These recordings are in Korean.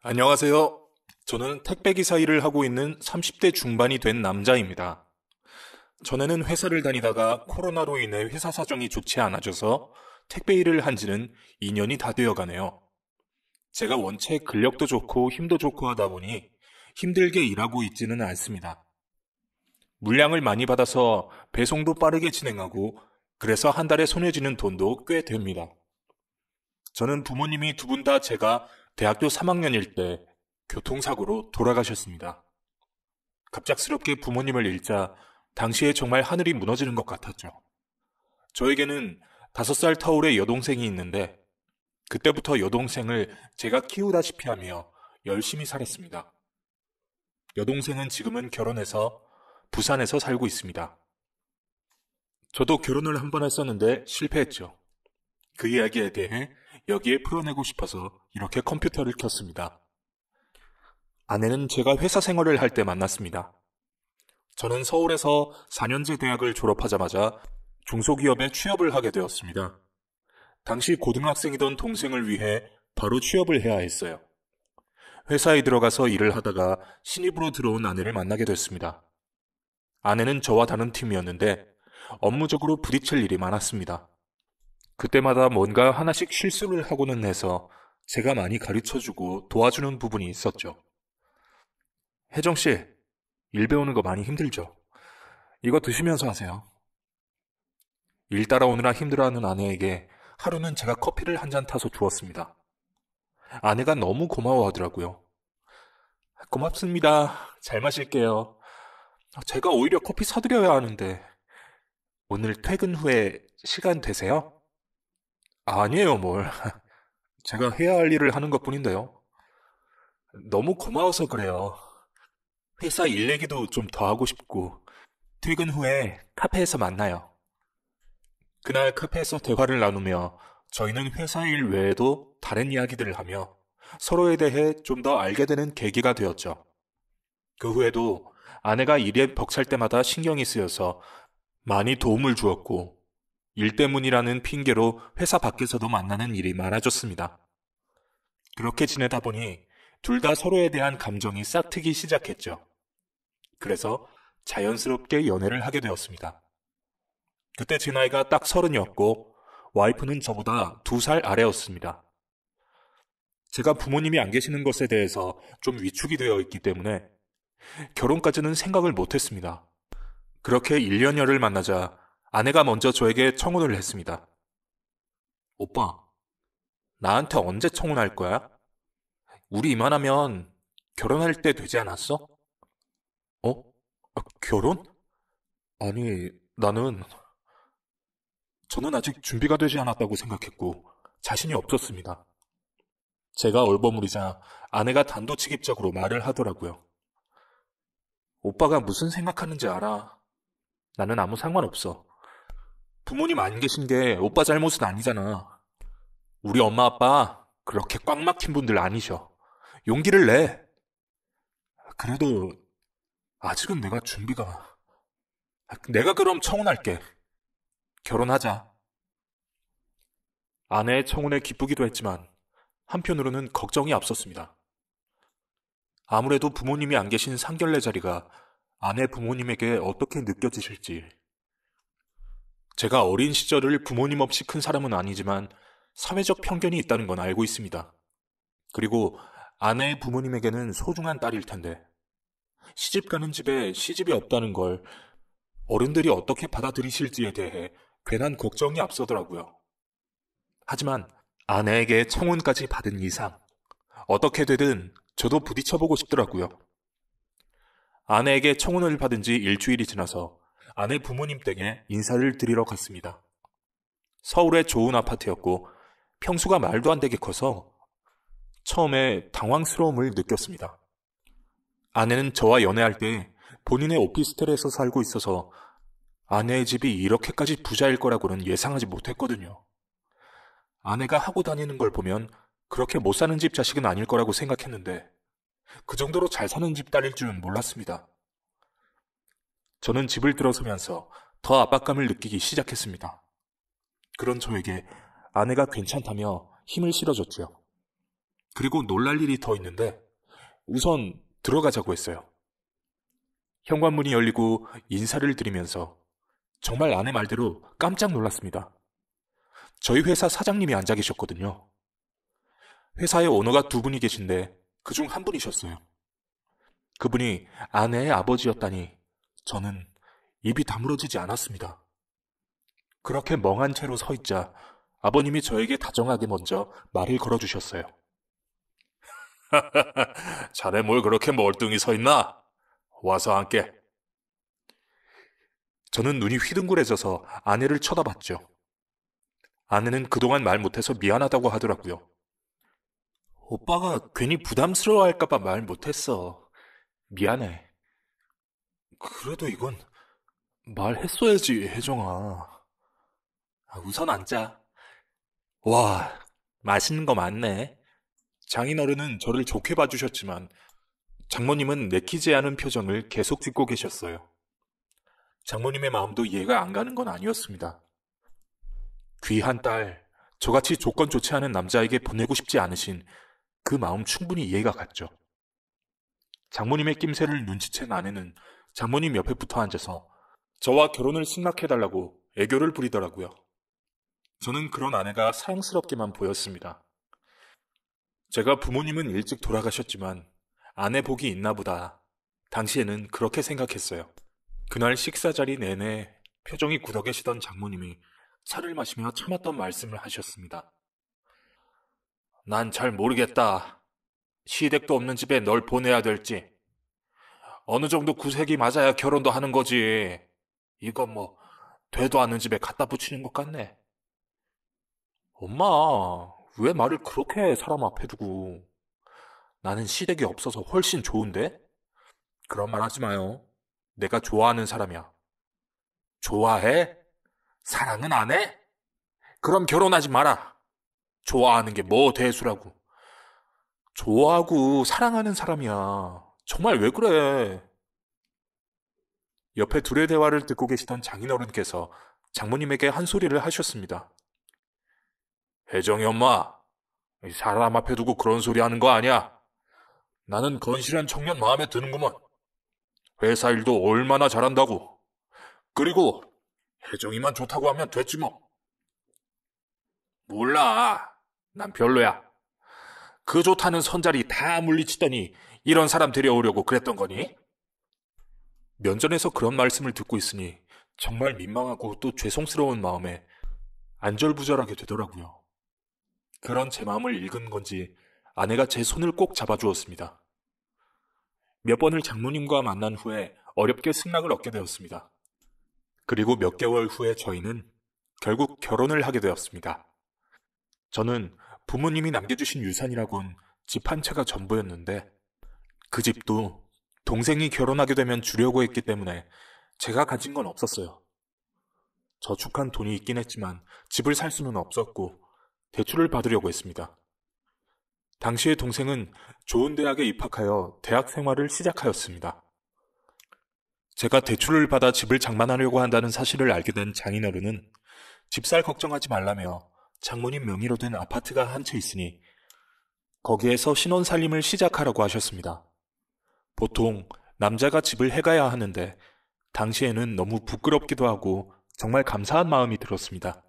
안녕하세요. 저는 택배기사 일을 하고 있는 30대 중반이 된 남자입니다. 전에는 회사를 다니다가 코로나로 인해 회사 사정이 좋지 않아져서 택배 일을 한 지는 2년이 다 되어 가네요. 제가 원체 근력도 좋고 힘도 좋고 하다 보니 힘들게 일하고 있지는 않습니다. 물량을 많이 받아서 배송도 빠르게 진행하고 그래서 한 달에 손해지는 돈도 꽤 됩니다. 저는 부모님이 두 분 다 제가 대학교 3학년일 때 교통사고로 돌아가셨습니다. 갑작스럽게 부모님을 잃자 당시에 정말 하늘이 무너지는 것 같았죠. 저에게는 5살 터울의 여동생이 있는데 그때부터 여동생을 제가 키우다시피 하며 열심히 살았습니다. 여동생은 지금은 결혼해서 부산에서 살고 있습니다. 저도 결혼을 한 번 했었는데 실패했죠. 그 이야기에 대해 여기에 풀어내고 싶어서 이렇게 컴퓨터를 켰습니다. 아내는 제가 회사 생활을 할 때 만났습니다. 저는 서울에서 4년제 대학을 졸업하자마자 중소기업에 취업을 하게 되었습니다. 당시 고등학생이던 동생을 위해 바로 취업을 해야 했어요. 회사에 들어가서 일을 하다가 신입으로 들어온 아내를 만나게 됐습니다. 아내는 저와 다른 팀이었는데 업무적으로 부딪힐 일이 많았습니다. 그때마다 뭔가 하나씩 실수를 하고는 해서 제가 많이 가르쳐주고 도와주는 부분이 있었죠. 혜정 씨, 일 배우는 거 많이 힘들죠? 이거 드시면서 하세요. 일 따라오느라 힘들어하는 아내에게 하루는 제가 커피를 한 잔 타서 주었습니다. 아내가 너무 고마워하더라고요. 고맙습니다. 잘 마실게요. 제가 오히려 커피 사드려야 하는데. 오늘 퇴근 후에 시간 되세요? 아니에요, 뭘. 제가 해야 할 일을 하는 것 뿐인데요. 너무 고마워서 그래요. 회사 일 얘기도 좀 더 하고 싶고, 퇴근 후에 카페에서 만나요. 그날 카페에서 대화를 나누며 저희는 회사 일 외에도 다른 이야기들을 하며 서로에 대해 좀 더 알게 되는 계기가 되었죠. 그 후에도 아내가 일에 벅찰 때마다 신경이 쓰여서 많이 도움을 주었고 일 때문이라는 핑계로 회사 밖에서도 만나는 일이 많아졌습니다. 그렇게 지내다 보니 둘 다 서로에 대한 감정이 싹트기 시작했죠. 그래서 자연스럽게 연애를 하게 되었습니다. 그때 제 나이가 딱 서른이었고 와이프는 저보다 두 살 아래였습니다. 제가 부모님이 안 계시는 것에 대해서 좀 위축이 되어 있기 때문에 결혼까지는 생각을 못했습니다. 그렇게 1년여를 만나자 아내가 먼저 저에게 청혼을 했습니다. 오빠, 나한테 언제 청혼할 거야? 우리 이만하면 결혼할 때 되지 않았어? 어? 아, 결혼? 아니, 나는 저는 아직 준비가 되지 않았다고 생각했고 자신이 없었습니다. 제가 얼버무리자 아내가 단도직입적으로 말을 하더라고요. 오빠가 무슨 생각하는지 알아. 나는 아무 상관없어. 부모님 안 계신 게 오빠 잘못은 아니잖아. 우리 엄마 아빠 그렇게 꽉 막힌 분들 아니셔. 용기를 내. 그래도 아직은 내가 준비가. 내가 그럼 청혼할게. 결혼하자. 아내의 청혼에 기쁘기도 했지만 한편으로는 걱정이 앞섰습니다. 아무래도 부모님이 안 계신 상견례 자리가 아내 부모님에게 어떻게 느껴지실지 제가 어린 시절을 부모님 없이 큰 사람은 아니지만 사회적 편견이 있다는 건 알고 있습니다. 그리고 아내의 부모님에게는 소중한 딸일 텐데 시집 가는 집에 시집이 없다는 걸 어른들이 어떻게 받아들이실지에 대해 괜한 걱정이 앞서더라고요. 하지만 아내에게 청혼까지 받은 이상 어떻게 되든 저도 부딪혀보고 싶더라고요. 아내에게 청혼을 받은 지 일주일이 지나서 아내 부모님 댁에 인사를 드리러 갔습니다. 서울의 좋은 아파트였고 평수가 말도 안 되게 커서 처음에 당황스러움을 느꼈습니다. 아내는 저와 연애할 때 본인의 오피스텔에서 살고 있어서 아내의 집이 이렇게까지 부자일 거라고는 예상하지 못했거든요. 아내가 하고 다니는 걸 보면 그렇게 못 사는 집 자식은 아닐 거라고 생각했는데 그 정도로 잘 사는 집 딸일 줄은 몰랐습니다. 저는 집을 들어서면서 더 압박감을 느끼기 시작했습니다. 그런 저에게 아내가 괜찮다며 힘을 실어줬죠 그리고 놀랄 일이 더 있는데 우선 들어가자고 했어요. 현관문이 열리고 인사를 드리면서 정말 아내 말대로 깜짝 놀랐습니다. 저희 회사 사장님이 앉아 계셨거든요. 회사에 오너가 두 분이 계신데 그 중 한 분이셨어요. 그분이 아내의 아버지였다니 저는 입이 다물어지지 않았습니다. 그렇게 멍한 채로 서 있자 아버님이 저에게 다정하게 먼저 말을 걸어주셨어요. 자네 뭘 그렇게 멀뚱히 서 있나? 와서 앉게. 저는 눈이 휘둥그레져서 아내를 쳐다봤죠. 아내는 그동안 말 못해서 미안하다고 하더라고요. 오빠가 괜히 부담스러워할까봐 말 못했어. 미안해. 그래도 이건 말했어야지, 혜정아. 아, 우선 앉자. 와, 맛있는 거 많네. 장인어른은 저를 좋게 봐주셨지만 장모님은 내키지 않은 표정을 계속 짓고 계셨어요. 장모님의 마음도 이해가 안 가는 건 아니었습니다. 귀한 딸, 저같이 조건 좋지 않은 남자에게 보내고 싶지 않으신 그 마음 충분히 이해가 갔죠. 장모님의 낌새를 눈치챈 아내는 장모님 옆에 붙어 앉아서 저와 결혼을 승낙해달라고 애교를 부리더라고요. 저는 그런 아내가 사랑스럽게만 보였습니다. 제가 부모님은 일찍 돌아가셨지만 아내 복이 있나 보다. 당시에는 그렇게 생각했어요. 그날 식사 자리 내내 표정이 굳어 계시던 장모님이 차를 마시며 참았던 말씀을 하셨습니다. 난 잘 모르겠다. 시댁도 없는 집에 널 보내야 될지, 어느 정도 구색이 맞아야 결혼도 하는 거지. 이건 뭐, 돼도 않는 집에 갖다 붙이는 것 같네. 엄마, 왜 말을 그렇게 해, 사람 앞에 두고. 나는 시댁이 없어서 훨씬 좋은데? 그런 말 하지 마요. 내가 좋아하는 사람이야. 좋아해? 사랑은 안 해? 그럼 결혼하지 마라. 좋아하는 게 뭐 대수라고. 좋아하고 사랑하는 사람이야. 정말 왜 그래? 옆에 둘의 대화를 듣고 계시던 장인어른께서 장모님에게 한 소리를 하셨습니다. 혜정이 엄마, 사람 앞에 두고 그런 소리 하는 거 아니야. 나는 건실한 청년 마음에 드는구먼. 회사 일도 얼마나 잘한다고. 그리고 혜정이만 좋다고 하면 됐지 뭐. 몰라. 난 별로야. 그 좋다는 선자리 다 물리치더니 이런 사람 데려오려고 그랬던 거니? 면전에서 그런 말씀을 듣고 있으니 정말 민망하고 또 죄송스러운 마음에 안절부절하게 되더라고요. 그런 제 마음을 읽은 건지 아내가 제 손을 꼭 잡아주었습니다. 몇 번을 장모님과 만난 후에 어렵게 승낙을 얻게 되었습니다. 그리고 몇 개월 후에 저희는 결국 결혼을 하게 되었습니다. 저는 부모님이 남겨주신 유산이라곤 집 한 채가 전부였는데 그 집도 동생이 결혼하게 되면 주려고 했기 때문에 제가 가진 건 없었어요. 저축한 돈이 있긴 했지만 집을 살 수는 없었고 대출을 받으려고 했습니다. 당시의 동생은 좋은 대학에 입학하여 대학 생활을 시작하였습니다. 제가 대출을 받아 집을 장만하려고 한다는 사실을 알게 된 장인어른은 집살 걱정하지 말라며 장모님 명의로 된 아파트가 한 채 있으니 거기에서 신혼 살림을 시작하라고 하셨습니다. 보통 남자가 집을 해가야 하는데 당시에는 너무 부끄럽기도 하고 정말 감사한 마음이 들었습니다.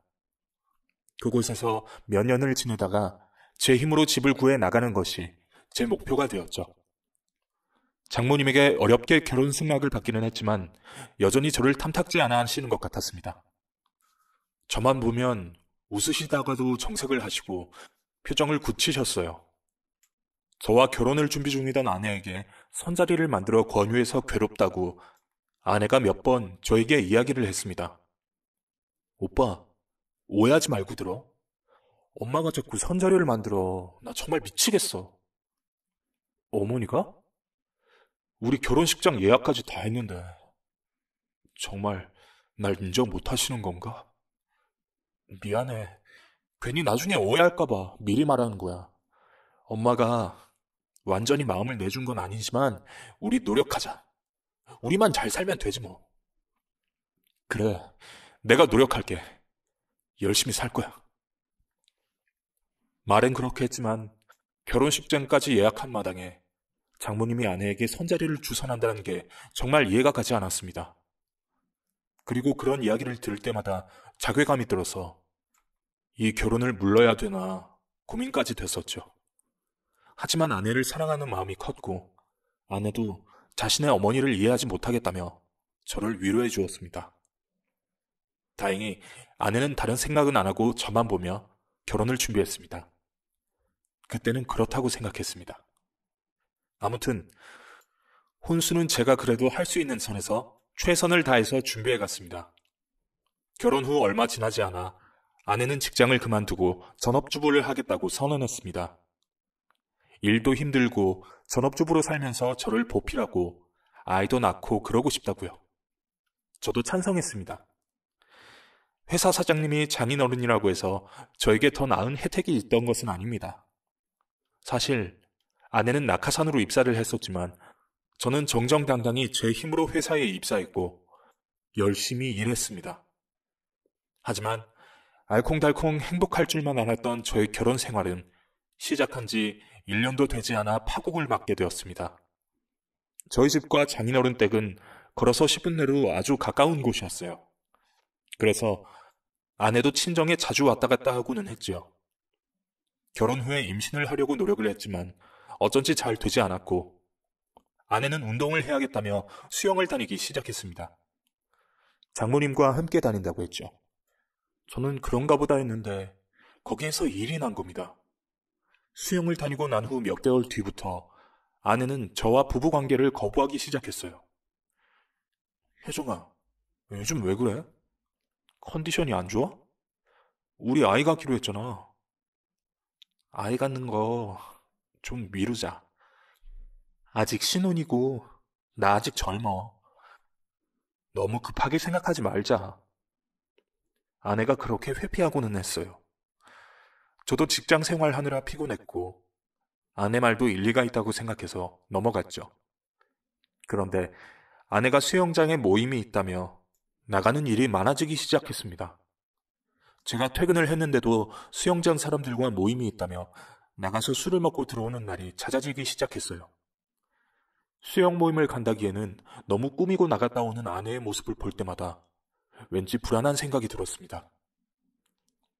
그곳에서 몇 년을 지내다가 제 힘으로 집을 구해 나가는 것이 제 목표가 되었죠. 장모님에게 어렵게 결혼 승낙을 받기는 했지만 여전히 저를 탐탁지 않아 하시는 것 같았습니다. 저만 보면 웃으시다가도 정색을 하시고 표정을 굳히셨어요. 저와 결혼을 준비 중이던 아내에게 선자리를 만들어 권유해서 괴롭다고 아내가 몇 번 저에게 이야기를 했습니다. 오빠, 오해하지 말고 들어. 엄마가 자꾸 선자리를 만들어. 나 정말 미치겠어. 어머니가? 우리 결혼식장 예약까지 다 했는데. 정말 날 인정 못 하시는 건가? 미안해. 괜히 나중에 오해할까봐 미리 말하는 거야. 엄마가 완전히 마음을 내준 건 아니지만, 우리 노력하자. 우리만 잘 살면 되지 뭐. 그래. 내가 노력할게. 열심히 살 거야. 말은 그렇게 했지만, 결혼식장까지 예약한 마당에 장모님이 아내에게 선자리를 주선한다는 게 정말 이해가 가지 않았습니다. 그리고 그런 이야기를 들을 때마다 자괴감이 들어서 이 결혼을 물러야 되나 고민까지 됐었죠. 하지만 아내를 사랑하는 마음이 컸고 아내도 자신의 어머니를 이해하지 못하겠다며 저를 위로해 주었습니다. 다행히 아내는 다른 생각은 안 하고 저만 보며 결혼을 준비했습니다. 그때는 그렇다고 생각했습니다. 아무튼 혼수는 제가 그래도 할 수 있는 선에서 최선을 다해서 준비해 갔습니다. 결혼 후 얼마 지나지 않아 아내는 직장을 그만두고 전업주부를 하겠다고 선언했습니다. 일도 힘들고 전업주부로 살면서 저를 보필하고 아이도 낳고 그러고 싶다고요. 저도 찬성했습니다. 회사 사장님이 장인어른이라고 해서 저에게 더 나은 혜택이 있던 것은 아닙니다. 사실 아내는 낙하산으로 입사를 했었지만 저는 정정당당히 제 힘으로 회사에 입사했고 열심히 일했습니다. 하지만 알콩달콩 행복할 줄만 알았던 저의 결혼 생활은 시작한 지 1년도 되지 않아 파국을 맞게 되었습니다. 저희 집과 장인어른 댁은 걸어서 10분 내로 아주 가까운 곳이었어요. 그래서 아내도 친정에 자주 왔다 갔다 하고는 했지요. 결혼 후에 임신을 하려고 노력을 했지만 어쩐지 잘 되지 않았고 아내는 운동을 해야겠다며 수영을 다니기 시작했습니다. 장모님과 함께 다닌다고 했죠. 저는 그런가 보다 했는데 거기에서 일이 난 겁니다. 수영을 다니고 난 후 몇 개월 뒤부터 아내는 저와 부부 관계를 거부하기 시작했어요. 혜정아, 요즘 왜 그래? 컨디션이 안 좋아? 우리 아이 가기로 했잖아. 아이 갖는 거 좀 미루자. 아직 신혼이고, 나 아직 젊어. 너무 급하게 생각하지 말자. 아내가 그렇게 회피하고는 했어요. 저도 직장 생활하느라 피곤했고 아내 말도 일리가 있다고 생각해서 넘어갔죠. 그런데 아내가 수영장에 모임이 있다며 나가는 일이 많아지기 시작했습니다. 제가 퇴근을 했는데도 수영장 사람들과 모임이 있다며 나가서 술을 먹고 들어오는 날이 잦아지기 시작했어요. 수영 모임을 간다기에는 너무 꾸미고 나갔다 오는 아내의 모습을 볼 때마다 왠지 불안한 생각이 들었습니다.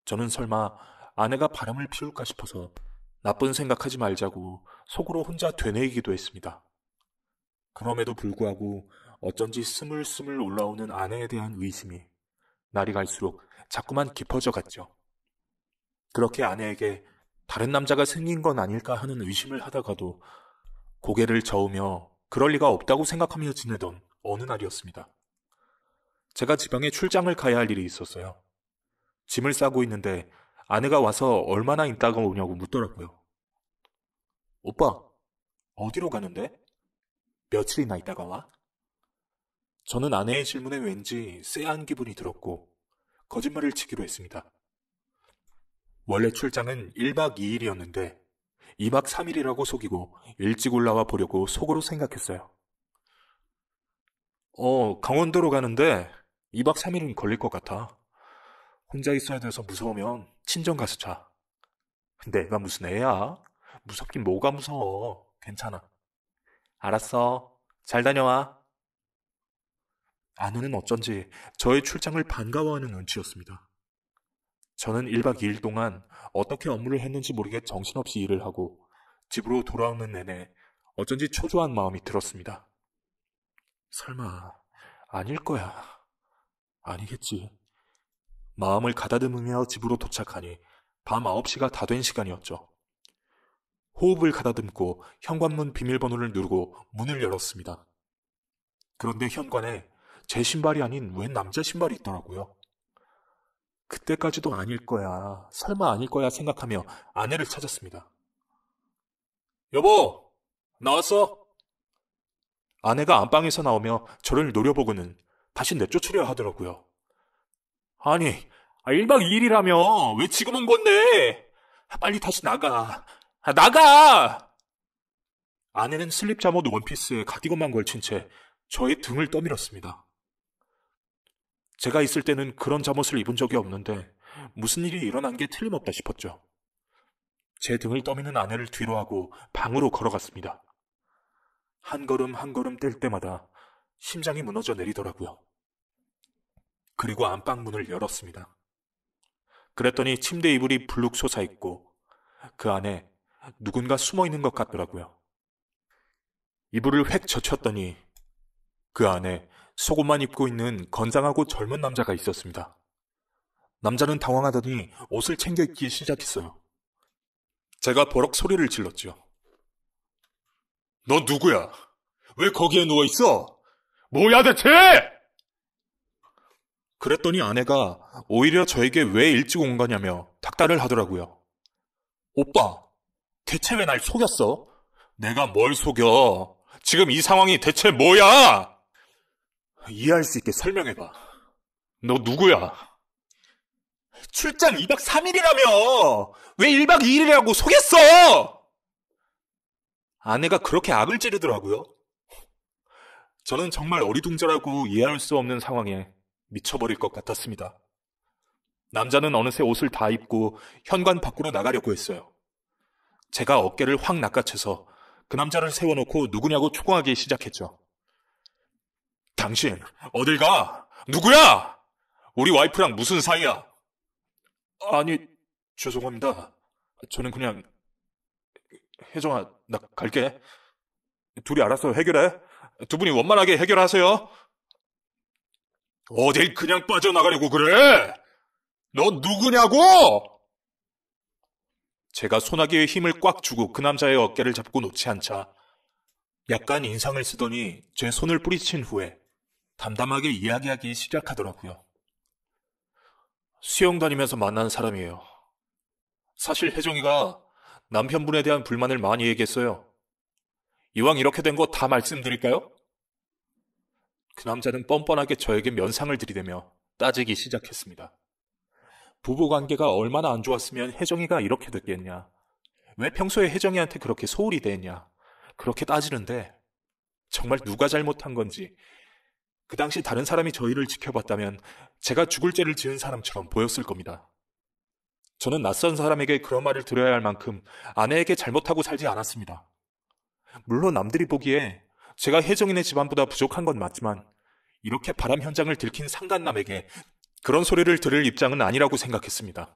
저는 설마 아내가 바람을 피울까 싶어서 나쁜 생각하지 말자고 속으로 혼자 되뇌이기도 했습니다. 그럼에도 불구하고 어쩐지 스물스물 올라오는 아내에 대한 의심이 날이 갈수록 자꾸만 깊어져 갔죠. 그렇게 아내에게 다른 남자가 생긴 건 아닐까 하는 의심을 하다가도 고개를 저으며 그럴 리가 없다고 생각하며 지내던 어느 날이었습니다. 제가 지방에 출장을 가야 할 일이 있었어요. 짐을 싸고 있는데 아내가 와서 얼마나 있다가 오냐고 묻더라고요. 오빠, 어디로 가는데? 며칠이나 있다가 와? 저는 아내의 질문에 왠지 쎄한 기분이 들었고 거짓말을 치기로 했습니다. 원래 출장은 1박 2일이었는데 2박 3일이라고 속이고 일찍 올라와 보려고 속으로 생각했어요. 어, 강원도로 가는데 2박 3일은 걸릴 것 같아. 혼자 있어야 돼서 무서우면 친정 가서 자. 내가 무슨 애야? 무섭긴 뭐가 무서워. 괜찮아. 알았어. 잘 다녀와. 아누는 어쩐지 저의 출장을 반가워하는 눈치였습니다. 저는 1박 2일 동안 어떻게 업무를 했는지 모르게 정신없이 일을 하고 집으로 돌아오는 내내 어쩐지 초조한 마음이 들었습니다. 설마, 아닐 거야. 아니겠지. 마음을 가다듬으며 집으로 도착하니 밤 9시가 다 된 시간이었죠. 호흡을 가다듬고 현관문 비밀번호를 누르고 문을 열었습니다. 그런데 현관에 제 신발이 아닌 웬 남자 신발이 있더라고요. 그때까지도 아닐 거야. 설마 아닐 거야 생각하며 아내를 찾았습니다. 여보! 나왔어? 아내가 안방에서 나오며 저를 노려보고는 다시 내쫓으려 하더라고요. 아니, 1박 아, 2일이라며 왜 지금 온 건데? 아, 빨리 다시 나가. 아, 나가! 아내는 슬립 잠옷 원피스에 가디건만 걸친 채 저의 등을 떠밀었습니다. 제가 있을 때는 그런 잠옷을 입은 적이 없는데 무슨 일이 일어난 게 틀림없다 싶었죠. 제 등을 떠미는 아내를 뒤로 하고 방으로 걸어갔습니다. 한 걸음 한 걸음 뗄 때마다 심장이 무너져 내리더라고요. 그리고 안방문을 열었습니다. 그랬더니 침대 이불이 불룩 솟아 있고 그 안에 누군가 숨어 있는 것 같더라고요. 이불을 획 젖혔더니 그 안에 속옷만 입고 있는 건장하고 젊은 남자가 있었습니다. 남자는 당황하더니 옷을 챙겨 입기 시작했어요. 제가 버럭 소리를 질렀죠넌 누구야? 왜 거기에 누워 있어? 뭐야 대체! 그랬더니 아내가 오히려 저에게 왜 일찍 온 거냐며 닥달을 하더라고요. 오빠, 대체 왜 날 속였어? 내가 뭘 속여? 지금 이 상황이 대체 뭐야? 이해할 수 있게 설명해봐. 너 누구야? 출장 2박 3일이라며! 왜 1박 2일이라고 속였어! 아내가 그렇게 악을 찌르더라고요. 저는 정말 어리둥절하고 이해할 수 없는 상황에 미쳐버릴 것 같았습니다. 남자는 어느새 옷을 다 입고 현관 밖으로 나가려고 했어요. 제가 어깨를 확 낚아채서 그 남자를 세워놓고 누구냐고 초공하기 시작했죠. 당신, 어딜 가? 누구야? 우리 와이프랑 무슨 사이야? 아니, 죄송합니다. 저는 그냥, 혜정아, 나 갈게. 둘이 알아서 해결해. 두 분이 원만하게 해결하세요. 어딜 그냥 빠져나가려고 그래? 넌 누구냐고? 제가 소나기의 힘을 꽉 주고 그 남자의 어깨를 잡고 놓지 않자 약간 인상을 쓰더니 제 손을 뿌리친 후에 담담하게 이야기하기 시작하더라고요. 수영 다니면서 만난 사람이에요. 사실 혜정이가 남편분에 대한 불만을 많이 얘기했어요. 이왕 이렇게 된 거 다 말씀드릴까요? 그 남자는 뻔뻔하게 저에게 면상을 들이대며 따지기 시작했습니다. 부부 관계가 얼마나 안 좋았으면 혜정이가 이렇게 됐겠냐. 왜 평소에 혜정이한테 그렇게 소홀히 대했냐. 그렇게 따지는데 정말 누가 잘못한 건지 그 당시 다른 사람이 저희를 지켜봤다면 제가 죽을 죄를 지은 사람처럼 보였을 겁니다. 저는 낯선 사람에게 그런 말을 들어야 할 만큼 아내에게 잘못하고 살지 않았습니다. 물론 남들이 보기에 제가 혜정이네 집안보다 부족한 건 맞지만 이렇게 바람 현장을 들킨 상간남에게 그런 소리를 들을 입장은 아니라고 생각했습니다.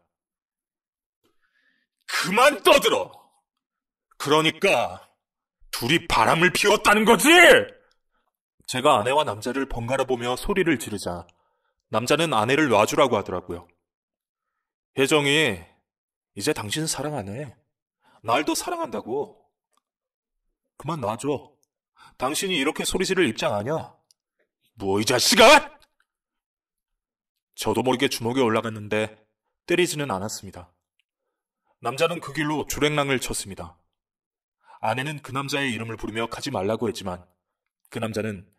그만 떠들어! 그러니까 둘이 바람을 피웠다는 거지! 제가 아내와 남자를 번갈아 보며 소리를 지르자 남자는 아내를 놔주라고 하더라고요. 혜정이 이제 당신 사랑 안 해. 날도 사랑한다고. 그만 놔줘. 당신이 이렇게 소리 지를 입장 아냐? 뭐 이 자식아! 저도 모르게 주먹이 올라갔는데 때리지는 않았습니다. 남자는 그 길로 주랭랑을 쳤습니다. 아내는 그 남자의 이름을 부르며 가지 말라고 했지만 그 남자는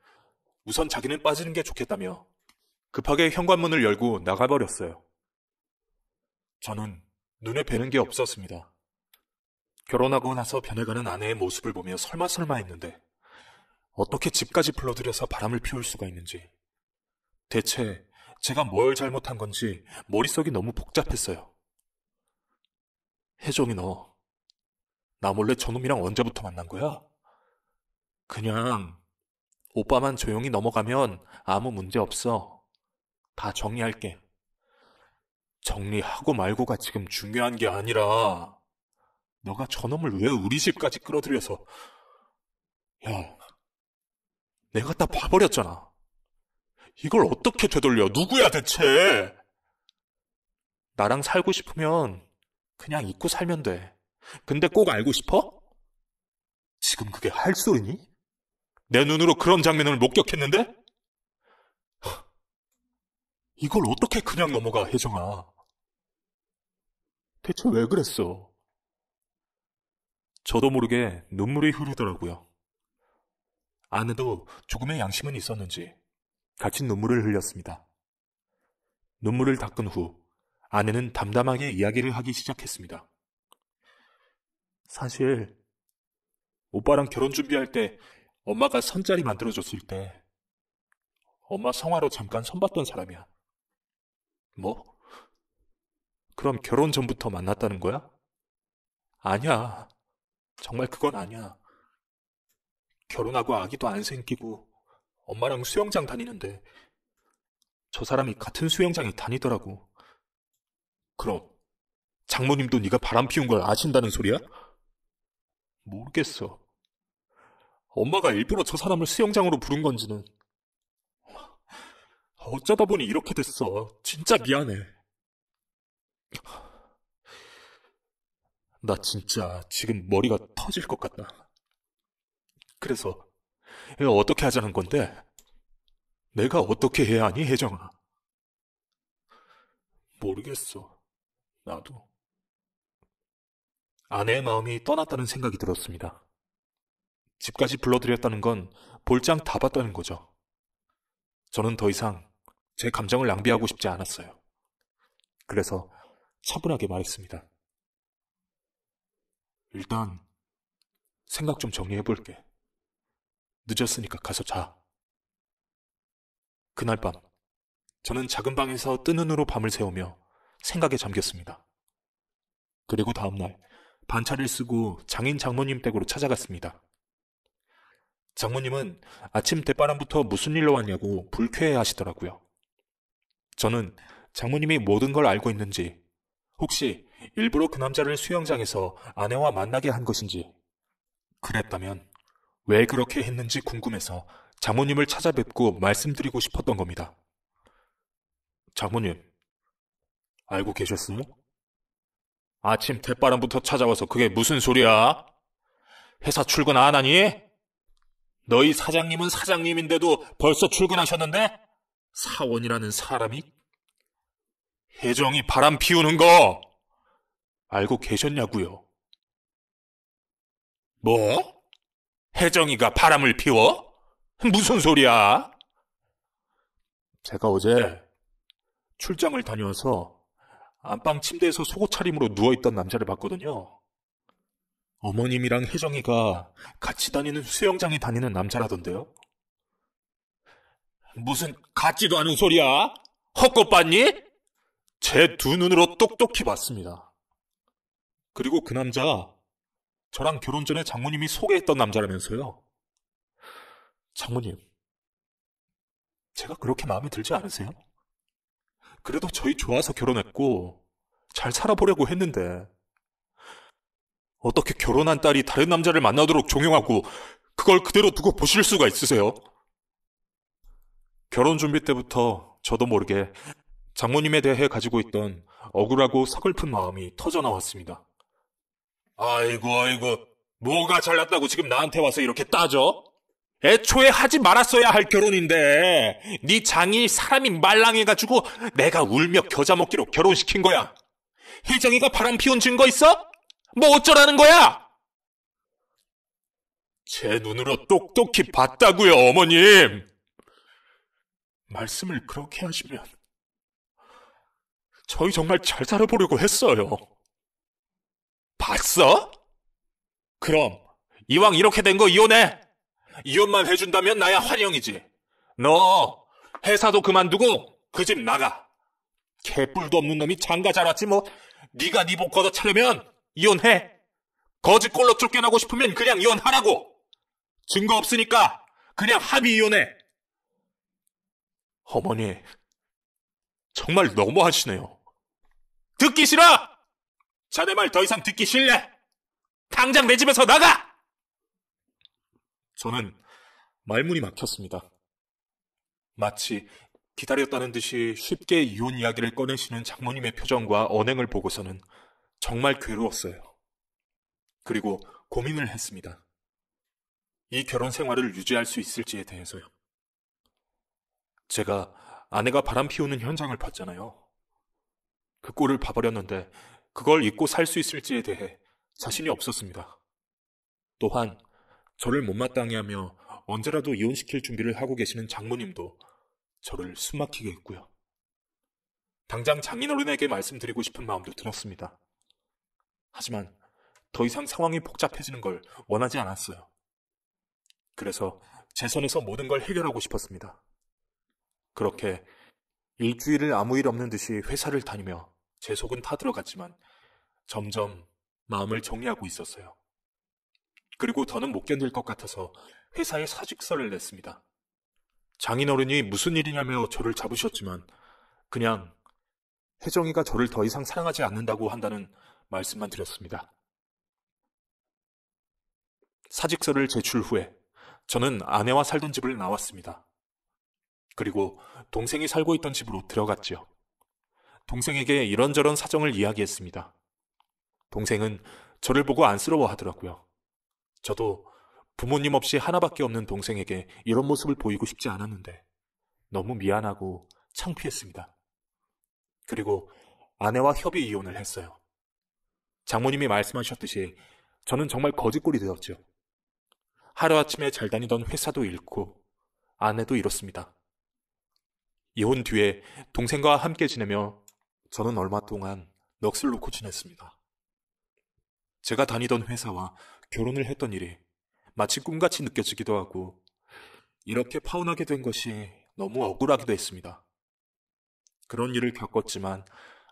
우선 자기는 빠지는 게 좋겠다며 급하게 현관문을 열고 나가버렸어요. 저는 눈에 뵈는 게 없었습니다. 결혼하고 나서 변해가는 아내의 모습을 보며 설마설마 했는데 어떻게 집까지 불러들여서 바람을 피울 수가 있는지. 대체 제가 뭘 잘못한 건지 머릿속이 너무 복잡했어요. 혜정이 너, 나 몰래 저놈이랑 언제부터 만난 거야? 그냥 오빠만 조용히 넘어가면 아무 문제 없어. 다 정리할게. 정리하고 말고가 지금 중요한 게 아니라 너가 저놈을 왜 우리 집까지 끌어들여서 야, 내가 다 봐버렸잖아. 이걸 어떻게 되돌려? 누구야 대체? 나랑 살고 싶으면 그냥 잊고 살면 돼. 근데 꼭 알고 싶어? 지금 그게 할 소리니? 내 눈으로 그런 장면을 목격했는데? 이걸 어떻게 그냥 넘어가, 혜정아. 대체 왜 그랬어? 저도 모르게 눈물이 흐르더라고요. 아내도 조금의 양심은 있었는지 같이 눈물을 흘렸습니다. 눈물을 닦은 후 아내는 담담하게 이야기를 하기 시작했습니다. 사실 오빠랑 결혼 준비할 때 엄마가 선자리 만들어줬을 때 엄마 성화로 잠깐 선봤던 사람이야. 뭐? 그럼 결혼 전부터 만났다는 거야? 아니야. 정말 그건 아니야. 결혼하고 아기도 안 생기고 엄마랑 수영장 다니는데 저 사람이 같은 수영장에 다니더라고. 그럼 장모님도 네가 바람 피운 걸 아신다는 소리야? 모르겠어. 엄마가 일부러 저 사람을 수영장으로 부른 건지는. 어쩌다 보니 이렇게 됐어. 진짜 미안해. 나 진짜 지금 머리가 터질 것 같다. 그래서 어떻게 하자는 건데? 내가 어떻게 해야 하니, 혜정아? 모르겠어. 나도. 아내의 마음이 떠났다는 생각이 들었습니다. 집까지 불러들였다는 건 볼장 다 봤다는 거죠. 저는 더 이상 제 감정을 낭비하고 싶지 않았어요. 그래서 차분하게 말했습니다. 일단 생각 좀 정리해 볼게. 늦었으니까 가서 자. 그날 밤, 저는 작은 방에서 뜬 눈으로 밤을 새우며 생각에 잠겼습니다. 그리고 다음날, 반차를 쓰고 장인 장모님 댁으로 찾아갔습니다. 장모님은 아침 대바람부터 무슨 일로 왔냐고 불쾌해 하시더라고요. 저는 장모님이 모든 걸 알고 있는지, 혹시 일부러 그 남자를 수영장에서 아내와 만나게 한 것인지, 그랬다면 왜 그렇게 했는지 궁금해서 장모님을 찾아뵙고 말씀드리고 싶었던 겁니다. 장모님, 알고 계셨어요? 아침 대바람부터 찾아와서 그게 무슨 소리야? 회사 출근 안 하니? 너희 사장님은 사장님인데도 벌써 출근하셨는데? 사원이라는 사람이? 혜정이 바람 피우는 거 알고 계셨냐고요? 뭐? 혜정이가 바람을 피워? 무슨 소리야? 제가 어제 네. 출장을 다녀와서 안방 침대에서 속옷 차림으로 누워있던 남자를 봤거든요. 어머님이랑 혜정이가 같이 다니는 수영장에 다니는 남자라던데요. 무슨 같지도 않은 소리야? 헛것 봤니? 제 두 눈으로 똑똑히 봤습니다. 그리고 그 남자 저랑 결혼 전에 장모님이 소개했던 남자라면서요. 장모님, 제가 그렇게 마음에 들지 않으세요? 그래도 저희 좋아서 결혼했고, 잘 살아보려고 했는데, 어떻게 결혼한 딸이 다른 남자를 만나도록 종용하고, 그걸 그대로 두고 보실 수가 있으세요? 결혼 준비 때부터 저도 모르게 장모님에 대해 가지고 있던 억울하고 서글픈 마음이 터져 나왔습니다. 아이고, 아이고. 뭐가 잘났다고 지금 나한테 와서 이렇게 따져? 애초에 하지 말았어야 할 결혼인데 네 장이 사람이 말랑해가지고 내가 울며 겨자 먹기로 결혼시킨 거야. 혜정이가 바람 피운 증거 있어? 뭐 어쩌라는 거야? 제 눈으로 똑똑히 봤다고요, 어머님. 말씀을 그렇게 하시면 저희 정말 잘 살아보려고 했어요. 봤어? 그럼 이왕 이렇게 된 거 이혼해. 이혼만 해준다면 나야 환영이지. 너 회사도 그만두고 그 집 나가. 개뿔도 없는 놈이 장가 잘 왔지 뭐. 네가 네복 걷어 차려면 이혼해. 거짓 꼴로 쫓겨나고 싶으면 그냥 이혼하라고. 증거 없으니까 그냥 합의 이혼해. 어머니, 정말 너무하시네요. 듣기 싫어! 자네 말 더 이상 듣기 싫래 당장 내 집에서 나가! 저는 말문이 막혔습니다. 마치 기다렸다는 듯이 쉽게 이혼 이야기를 꺼내시는 장모님의 표정과 언행을 보고서는 정말 괴로웠어요. 그리고 고민을 했습니다. 이 결혼 생활을 유지할 수 있을지에 대해서요. 제가 아내가 바람 피우는 현장을 봤잖아요. 그 꼴을 봐버렸는데 그걸 잊고 살 수 있을지에 대해 자신이 없었습니다. 또한 저를 못마땅해 하며 언제라도 이혼시킬 준비를 하고 계시는 장모님도 저를 숨막히게 했고요. 당장 장인어른에게 말씀드리고 싶은 마음도 들었습니다. 하지만 더 이상 상황이 복잡해지는 걸 원하지 않았어요. 그래서 제 선에서 모든 걸 해결하고 싶었습니다. 그렇게 일주일을 아무 일 없는 듯이 회사를 다니며 제 속은 타들어갔지만 점점 마음을 정리하고 있었어요. 그리고 더는 못 견딜 것 같아서 회사에 사직서를 냈습니다. 장인어른이 무슨 일이냐며 저를 잡으셨지만 그냥 혜정이가 저를 더 이상 사랑하지 않는다고 한다는 말씀만 드렸습니다. 사직서를 제출 후에 저는 아내와 살던 집을 나왔습니다. 그리고 동생이 살고 있던 집으로 들어갔지요. 동생에게 이런저런 사정을 이야기했습니다. 동생은 저를 보고 안쓰러워 하더라고요. 저도 부모님 없이 하나밖에 없는 동생에게 이런 모습을 보이고 싶지 않았는데 너무 미안하고 창피했습니다. 그리고 아내와 협의 이혼을 했어요. 장모님이 말씀하셨듯이 저는 정말 거짓꼴이 되었죠. 하루아침에 잘 다니던 회사도 잃고 아내도 잃었습니다. 이혼 뒤에 동생과 함께 지내며 저는 얼마 동안 넋을 놓고 지냈습니다. 제가 다니던 회사와 결혼을 했던 일이 마치 꿈같이 느껴지기도 하고 이렇게 파혼하게 된 것이 너무 억울하기도 했습니다. 그런 일을 겪었지만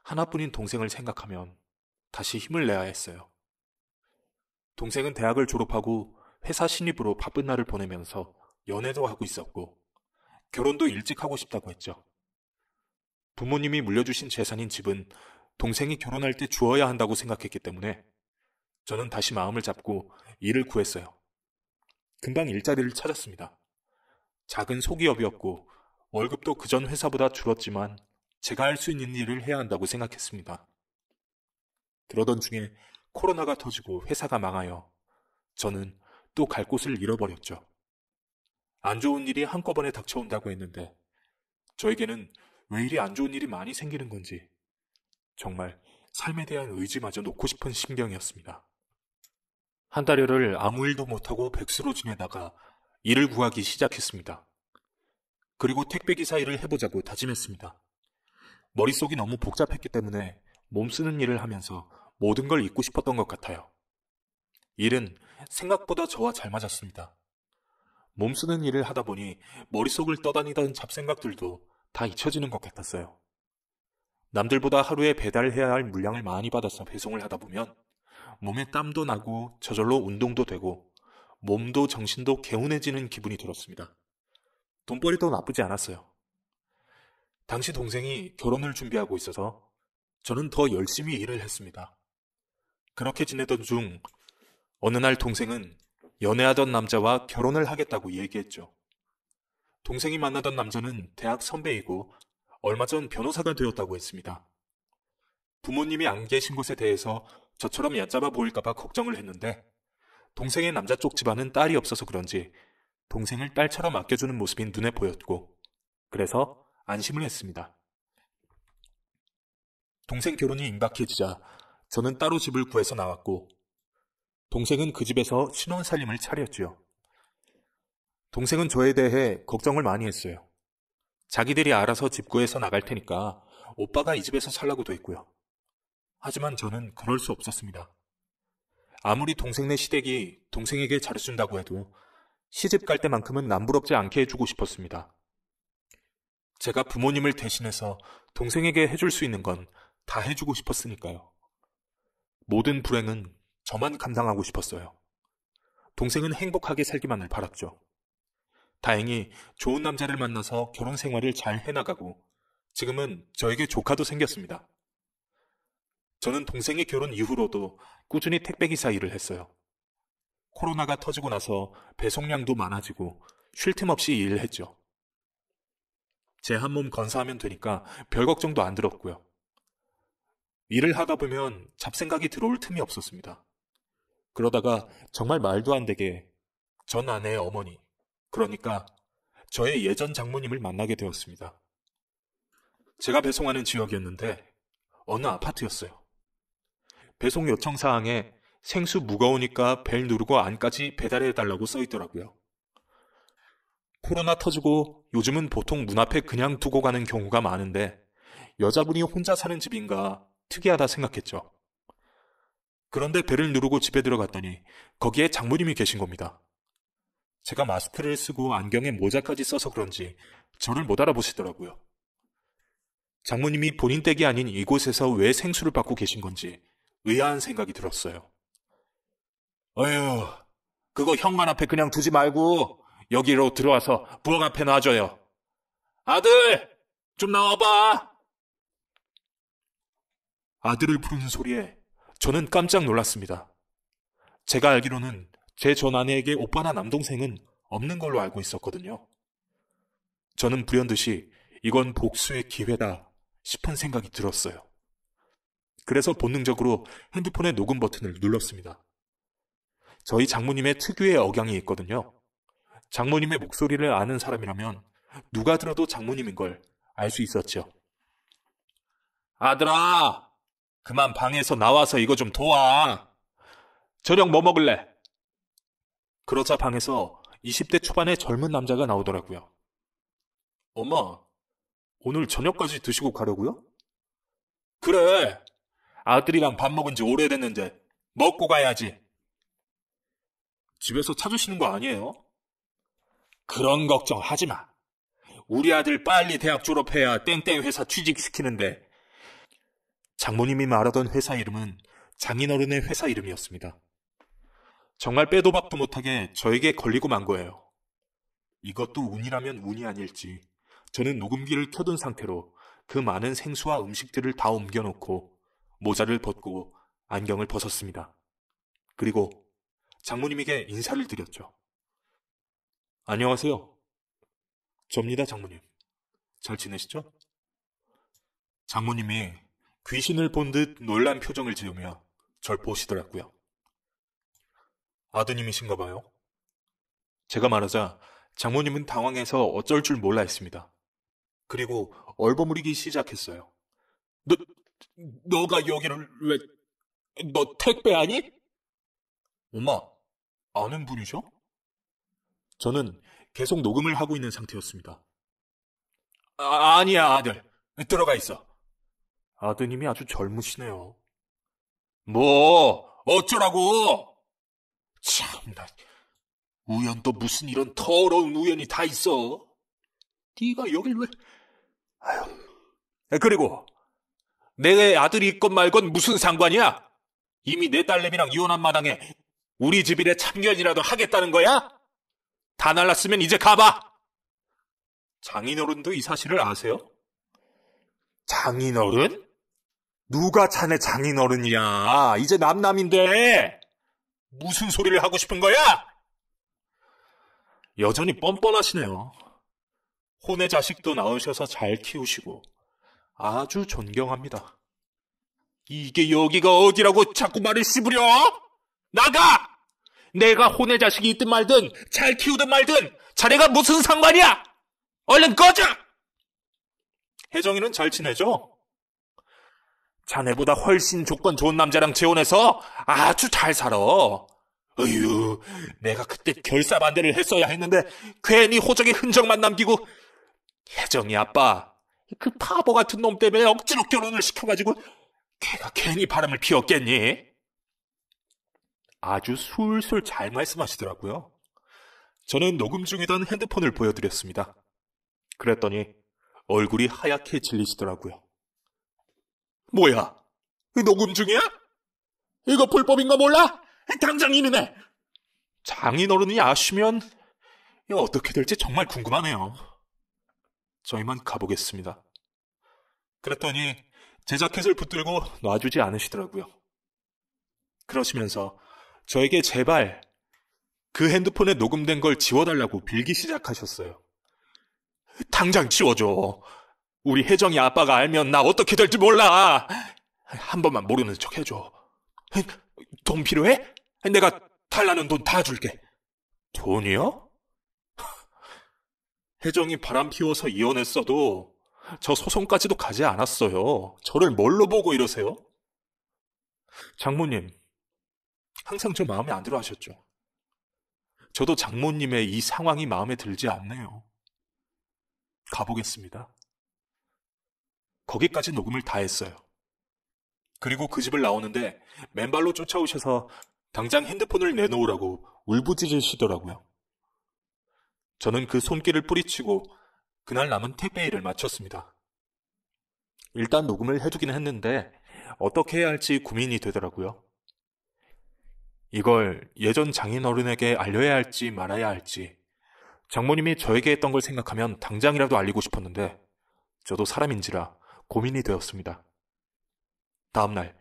하나뿐인 동생을 생각하면 다시 힘을 내야 했어요. 동생은 대학을 졸업하고 회사 신입으로 바쁜 날을 보내면서 연애도 하고 있었고 결혼도 일찍 하고 싶다고 했죠. 부모님이 물려주신 재산인 집은 동생이 결혼할 때 주어야 한다고 생각했기 때문에 저는 다시 마음을 잡고 일을 구했어요. 금방 일자리를 찾았습니다. 작은 소기업이었고 월급도 그전 회사보다 줄었지만 제가 할 수 있는 일을 해야 한다고 생각했습니다. 그러던 중에 코로나가 터지고 회사가 망하여 저는 또 갈 곳을 잃어버렸죠. 안 좋은 일이 한꺼번에 닥쳐온다고 했는데 저에게는 왜 이리 안 좋은 일이 많이 생기는 건지 정말 삶에 대한 의지마저 놓고 싶은 심경이었습니다. 한 달여를 아무 일도 못하고 백수로 지내다가 일을 구하기 시작했습니다. 그리고 택배기사 일을 해보자고 다짐했습니다. 머릿속이 너무 복잡했기 때문에 몸쓰는 일을 하면서 모든 걸 잊고 싶었던 것 같아요. 일은 생각보다 저와 잘 맞았습니다. 몸쓰는 일을 하다 보니 머릿속을 떠다니던 잡생각들도 다 잊혀지는 것 같았어요. 남들보다 하루에 배달해야 할 물량을 많이 받아서 배송을 하다 보면 몸에 땀도 나고 저절로 운동도 되고 몸도 정신도 개운해지는 기분이 들었습니다. 돈벌이도 나쁘지 않았어요. 당시 동생이 결혼을 준비하고 있어서 저는 더 열심히 일을 했습니다. 그렇게 지내던 중 어느 날 동생은 연애하던 남자와 결혼을 하겠다고 얘기했죠. 동생이 만나던 남자는 대학 선배이고 얼마 전 변호사가 되었다고 했습니다. 부모님이 안 계신 곳에 대해서 저처럼 얕잡아 보일까봐 걱정을 했는데 동생의 남자 쪽 집안은 딸이 없어서 그런지 동생을 딸처럼 아껴주는 모습이 눈에 보였고 그래서 안심을 했습니다. 동생 결혼이 임박해지자 저는 따로 집을 구해서 나왔고 동생은 그 집에서 신혼 살림을 차렸지요. 동생은 저에 대해 걱정을 많이 했어요. 자기들이 알아서 집 구해서 나갈 테니까 오빠가 이 집에서 살라고도 했고요. 하지만 저는 그럴 수 없었습니다. 아무리 동생네 시댁이 동생에게 잘해준다고 해도 시집 갈 때만큼은 남부럽지 않게 해주고 싶었습니다. 제가 부모님을 대신해서 동생에게 해줄 수 있는 건 다 해주고 싶었으니까요. 모든 불행은 저만 감당하고 싶었어요. 동생은 행복하게 살기만을 바랐죠. 다행히 좋은 남자를 만나서 결혼 생활을 잘 해나가고 지금은 저에게 조카도 생겼습니다. 저는 동생의 결혼 이후로도 꾸준히 택배기사 일을 했어요. 코로나가 터지고 나서 배송량도 많아지고 쉴 틈 없이 일을 했죠. 제 한 몸 건사하면 되니까 별 걱정도 안 들었고요. 일을 하다 보면 잡생각이 들어올 틈이 없었습니다. 그러다가 정말 말도 안 되게 전 아내의 어머니, 그러니까 저의 예전 장모님을 만나게 되었습니다. 제가 배송하는 지역이었는데 어느 아파트였어요. 배송 요청 사항에 생수 무거우니까 벨 누르고 안까지 배달해 달라고 써 있더라고요. 코로나 터지고 요즘은 보통 문 앞에 그냥 두고 가는 경우가 많은데 여자분이 혼자 사는 집인가 특이하다 생각했죠. 그런데 벨을 누르고 집에 들어갔더니 거기에 장모님이 계신 겁니다. 제가 마스크를 쓰고 안경에 모자까지 써서 그런지 저를 못 알아보시더라고요. 장모님이 본인 댁이 아닌 이곳에서 왜 생수를 받고 계신 건지 의아한 생각이 들었어요. 어휴, 그거 형만 앞에 그냥 두지 말고 여기로 들어와서 부엌 앞에 놔줘요. 아들! 좀 나와봐! 아들을 부르는 소리에 저는 깜짝 놀랐습니다. 제가 알기로는 제전 아내에게 오빠나 남동생은 없는 걸로 알고 있었거든요. 저는 불현듯이 이건 복수의 기회다 싶은 생각이 들었어요. 그래서 본능적으로 핸드폰의 녹음 버튼을 눌렀습니다. 저희 장모님의 특유의 억양이 있거든요. 장모님의 목소리를 아는 사람이라면 누가 들어도 장모님인 걸 알 수 있었죠. 아들아, 그만 방에서 나와서 이거 좀 도와. 저녁 뭐 먹을래? 그러자 방에서 20대 초반의 젊은 남자가 나오더라고요. 엄마, 오늘 저녁까지 드시고 가려고요? 그래. 아들이랑 밥 먹은 지 오래됐는데 먹고 가야지. 집에서 찾으시는 거 아니에요? 그런 걱정 하지 마. 우리 아들 빨리 대학 졸업해야 땡땡 회사 취직시키는데. 장모님이 말하던 회사 이름은 장인어른의 회사 이름이었습니다. 정말 빼도 박도 못하게 저에게 걸리고 만 거예요. 이것도 운이라면 운이 아닐지 저는 녹음기를 켜둔 상태로 그 많은 생수와 음식들을 다 옮겨놓고 모자를 벗고 안경을 벗었습니다. 그리고 장모님에게 인사를 드렸죠. 안녕하세요. 접니다, 장모님. 잘 지내시죠? 장모님이 귀신을 본 듯 놀란 표정을 지으며 절 보시더라고요. 아드님이신가 봐요. 제가 말하자 장모님은 당황해서 어쩔 줄 몰라 했습니다. 그리고 얼버무리기 시작했어요. 너, 너가 여기를 왜, 너 택배 아니? 엄마, 아는 분이셔? 저는 계속 녹음을 하고 있는 상태였습니다. 아, 아니야, 아들. 들어가 있어. 아드님이 아주 젊으시네요. 뭐, 어쩌라고! 참나, 우연 도 무슨 이런 더러운 우연이 다 있어? 네가 여길 왜? 아휴. 그리고 내 아들이 있건 말건 무슨 상관이야? 이미 내 딸내미랑 이혼한 마당에 우리 집 일에 참견이라도 하겠다는 거야? 다 날랐으면 이제 가봐. 장인어른도 이 사실을 아세요? 장인어른? 누가 자네 장인어른이야? 이제 남남인데. 무슨 소리를 하고 싶은 거야? 여전히 뻔뻔하시네요. 혼의 자식도 낳으셔서 잘 키우시고 아주 존경합니다. 이게 여기가 어디라고 자꾸 말을 씹으려? 나가! 내가 혼의 자식이 있든 말든 잘 키우든 말든 자네가 무슨 상관이야? 얼른 꺼져! 혜정이는 잘 지내죠? 자네보다 훨씬 조건 좋은 남자랑 재혼해서 아주 잘 살아. 어휴, 내가 그때 결사 반대를 했어야 했는데 괜히 호적의 흔적만 남기고 혜정이 아빠 그 바보 같은 놈 때문에 억지로 결혼을 시켜가지고 걔가 괜히 바람을 피웠겠니? 아주 술술 잘 말씀하시더라고요. 저는 녹음 중이던 핸드폰을 보여드렸습니다. 그랬더니 얼굴이 하얗게 질리시더라고요. 뭐야? 녹음 중이야? 이거 불법인 가 몰라? 당장 이민해! 장인어른이 아시면 어떻게 될지 정말 궁금하네요. 저희만 가보겠습니다. 그랬더니 제 자켓을 붙들고 놔주지 않으시더라고요. 그러시면서 저에게 제발 그 핸드폰에 녹음된 걸 지워달라고 빌기 시작하셨어요. 당장 지워줘. 우리 혜정이 아빠가 알면 나 어떻게 될지 몰라. 한 번만 모르는 척 해줘. 돈 필요해? 내가 달라는 돈 다 줄게. 돈이요? 혜정이 바람 피워서 이혼했어도 저 소송까지도 가지 않았어요. 저를 뭘로 보고 이러세요? 장모님, 항상 저 마음에 안 들어 하셨죠. 저도 장모님의 이 상황이 마음에 들지 않네요. 가보겠습니다. 거기까지 녹음을 다 했어요. 그리고 그 집을 나오는데 맨발로 쫓아오셔서 당장 핸드폰을 내놓으라고 울부짖으시더라고요. 저는 그 손길을 뿌리치고 그날 남은 택배 일을 마쳤습니다. 일단 녹음을 해두긴 했는데 어떻게 해야 할지 고민이 되더라고요. 이걸 예전 장인어른에게 알려야 할지 말아야 할지 장모님이 저에게 했던 걸 생각하면 당장이라도 알리고 싶었는데 저도 사람인지라 고민이 되었습니다. 다음날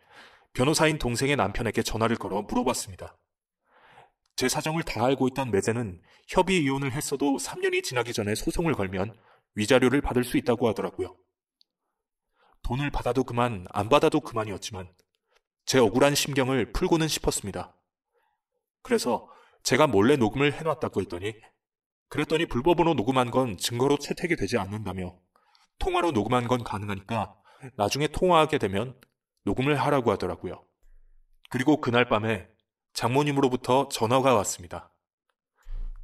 변호사인 동생의 남편에게 전화를 걸어 물어봤습니다. 제 사정을 다 알고 있던 매제는 협의 이혼을 했어도 3년이 지나기 전에 소송을 걸면 위자료를 받을 수 있다고 하더라고요. 돈을 받아도 그만, 안 받아도 그만이었지만 제 억울한 심경을 풀고는 싶었습니다. 그래서 제가 몰래 녹음을 해놨다고 했더니 그랬더니 불법으로 녹음한 건 증거로 채택이 되지 않는다며 통화로 녹음한 건 가능하니까 나중에 통화하게 되면 녹음을 하라고 하더라고요. 그리고 그날 밤에 장모님으로부터 전화가 왔습니다.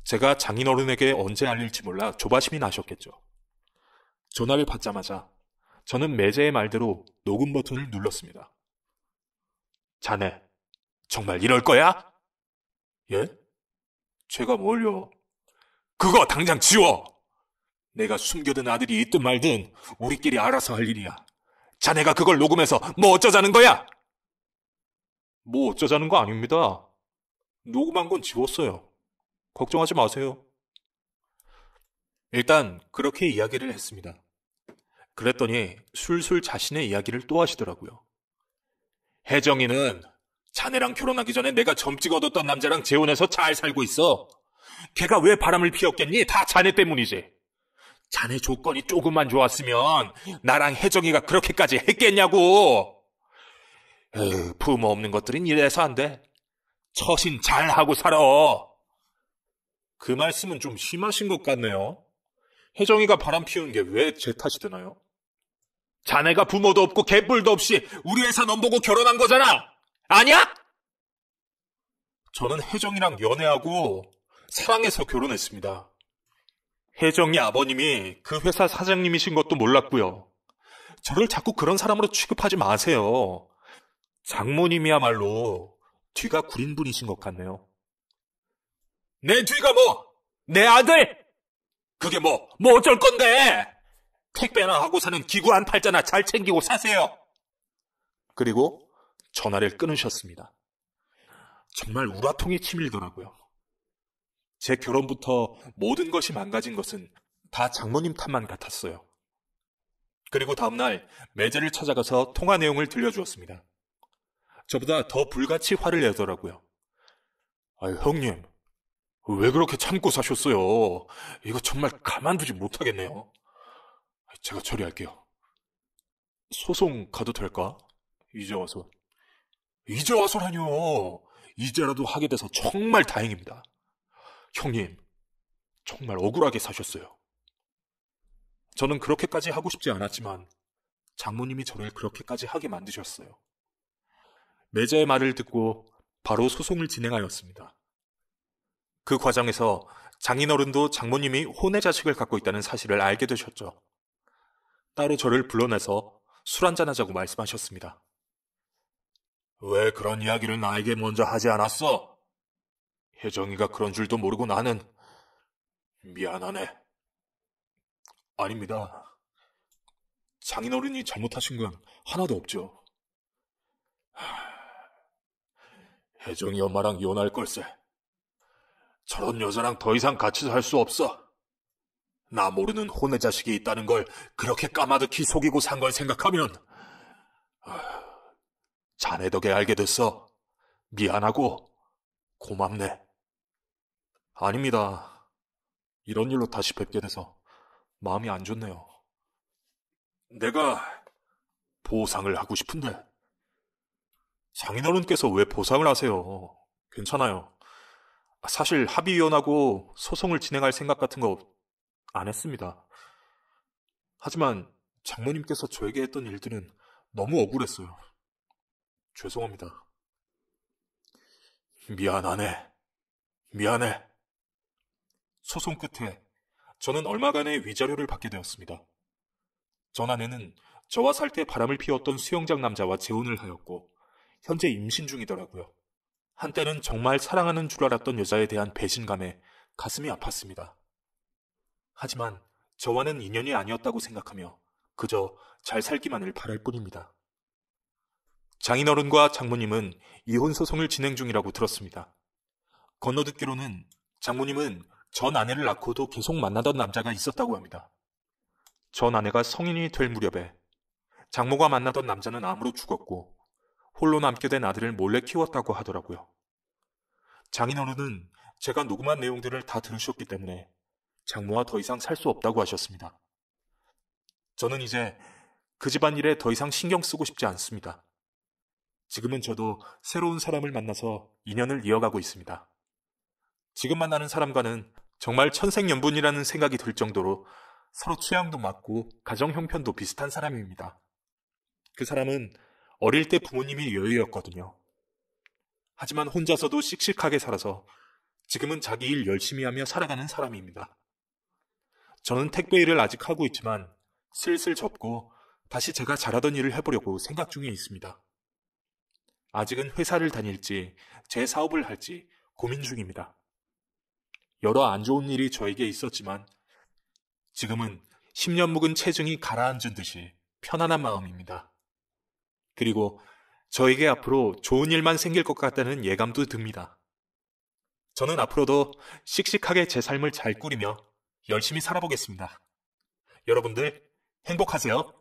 제가 장인어른에게 언제 알릴지 몰라 조바심이 나셨겠죠. 전화를 받자마자 저는 매제의 말대로 녹음 버튼을 눌렀습니다. 자네, 정말 이럴 거야? 예? 제가 뭘요? 그거 당장 지워! 내가 숨겨둔 아들이 있든 말든 우리끼리 알아서 할 일이야. 자네가 그걸 녹음해서 뭐 어쩌자는 거야? 뭐 어쩌자는 거 아닙니다. 녹음한 건 지웠어요. 걱정하지 마세요. 일단 그렇게 이야기를 했습니다. 그랬더니 술술 자신의 이야기를 또 하시더라고요. 혜정이는 자네랑 결혼하기 전에 내가 점찍 얻었던 남자랑 재혼해서 잘 살고 있어. 걔가 왜 바람을 피웠겠니? 다 자네 때문이지. 자네 조건이 조금만 좋았으면 나랑 혜정이가 그렇게까지 했겠냐고. 에휴, 부모 없는 것들은 이래서 안 돼. 처신 잘 하고 살아. 그 말씀은 좀 심하신 것 같네요. 혜정이가 바람 피우는 게 왜 제 탓이 되나요? 자네가 부모도 없고 개뿔도 없이 우리 회사 넘보고 결혼한 거잖아! 아니야? 저는 혜정이랑 연애하고 사랑해서 결혼했습니다. 혜정이 아버님이 그 회사 사장님이신 것도 몰랐고요. 저를 자꾸 그런 사람으로 취급하지 마세요. 장모님이야말로 뒤가 구린 분이신 것 같네요. 내 뒤가 뭐? 내 아들? 그게 뭐, 뭐 어쩔 건데? 택배나 하고 사는 기구 안 팔잖아. 잘 챙기고 사세요. 그리고 전화를 끊으셨습니다. 정말 우라통이 치밀더라고요. 제 결혼부터 모든 것이 망가진 것은 다 장모님 탓만 같았어요. 그리고 다음날 매제를 찾아가서 통화 내용을 들려주었습니다. 저보다 더 불같이 화를 내더라고요. 아유, 형님. 왜 그렇게 참고 사셨어요? 이거 정말 가만두지 못하겠네요. 제가 처리할게요. 소송 가도 될까? 이제 와서. 이제 와서라뇨! 이제라도 하게 돼서 정말 다행입니다. 형님, 정말 억울하게 사셨어요. 저는 그렇게까지 하고 싶지 않았지만 장모님이 저를 그렇게까지 하게 만드셨어요. 매자의 말을 듣고 바로 소송을 진행하였습니다. 그 과정에서 장인어른도 장모님이 혼의 자식을 갖고 있다는 사실을 알게 되셨죠. 따로 저를 불러내서 술 한잔하자고 말씀하셨습니다. 왜 그런 이야기를 나에게 먼저 하지 않았어? 혜정이가 그런 줄도 모르고 나는 미안하네. 아닙니다. 장인어른이 잘못하신 건 하나도 없죠. 혜정이 엄마랑 이혼할 걸세. 저런 여자랑 더 이상 같이 살 수 없어. 나 모르는 혼의 자식이 있다는 걸 그렇게 까마득히 속이고 산 걸 생각하면 자네 덕에 알게 됐어. 미안하고 고맙네. 아닙니다. 이런 일로 다시 뵙게 돼서 마음이 안 좋네요. 내가 보상을 하고 싶은데. 장인어른께서 왜 보상을 하세요? 괜찮아요. 사실 합의위원하고 소송을 진행할 생각 같은 거 안 했습니다. 하지만 장모님께서 저에게 했던 일들은 너무 억울했어요. 죄송합니다. 미안하네. 미안해. 소송 끝에 저는 얼마간의 위자료를 받게 되었습니다. 전 아내는 저와 살 때 바람을 피웠던 수영장 남자와 재혼을 하였고 현재 임신 중이더라고요. 한때는 정말 사랑하는 줄 알았던 여자에 대한 배신감에 가슴이 아팠습니다. 하지만 저와는 인연이 아니었다고 생각하며 그저 잘 살기만을 바랄 뿐입니다. 장인어른과 장모님은 이혼 소송을 진행 중이라고 들었습니다. 건너듣기로는 장모님은 전 아내를 낳고도 계속 만나던 남자가 있었다고 합니다. 전 아내가 성인이 될 무렵에 장모가 만나던 남자는 암으로 죽었고 홀로 남게 된 아들을 몰래 키웠다고 하더라고요. 장인어른은 제가 녹음한 내용들을 다 들으셨기 때문에 장모와 더 이상 살 수 없다고 하셨습니다. 저는 이제 그 집안 일에 더 이상 신경 쓰고 싶지 않습니다. 지금은 저도 새로운 사람을 만나서 인연을 이어가고 있습니다. 지금 만나는 사람과는 정말 천생연분이라는 생각이 들 정도로 서로 취향도 맞고 가정 형편도 비슷한 사람입니다. 그 사람은 어릴 때 부모님이 여유였거든요. 하지만 혼자서도 씩씩하게 살아서 지금은 자기 일 열심히 하며 살아가는 사람입니다. 저는 택배 일을 아직 하고 있지만 슬슬 접고 다시 제가 잘하던 일을 해보려고 생각 중에 있습니다. 아직은 회사를 다닐지 제 사업을 할지 고민 중입니다. 여러 안 좋은 일이 저에게 있었지만 지금은 10년 묵은 체중이 가라앉은 듯이 편안한 마음입니다. 그리고 저에게 앞으로 좋은 일만 생길 것 같다는 예감도 듭니다. 저는 앞으로도 씩씩하게 제 삶을 잘 꾸리며 열심히 살아보겠습니다. 여러분들 행복하세요.